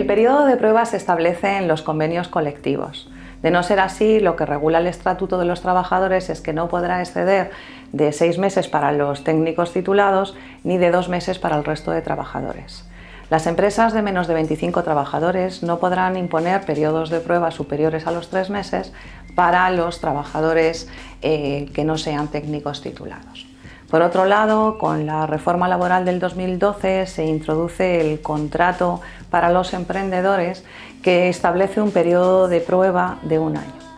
El periodo de prueba se establece en los convenios colectivos. De no ser así, lo que regula el Estatuto de los Trabajadores es que no podrá exceder de seis meses para los técnicos titulados ni de dos meses para el resto de trabajadores. Las empresas de menos de 25 trabajadores no podrán imponer periodos de prueba superiores a los tres meses para los trabajadores eh, que no sean técnicos titulados. Por otro lado, con la reforma laboral del 2012 se introduce el contrato para los emprendedores que establece un periodo de prueba de un año.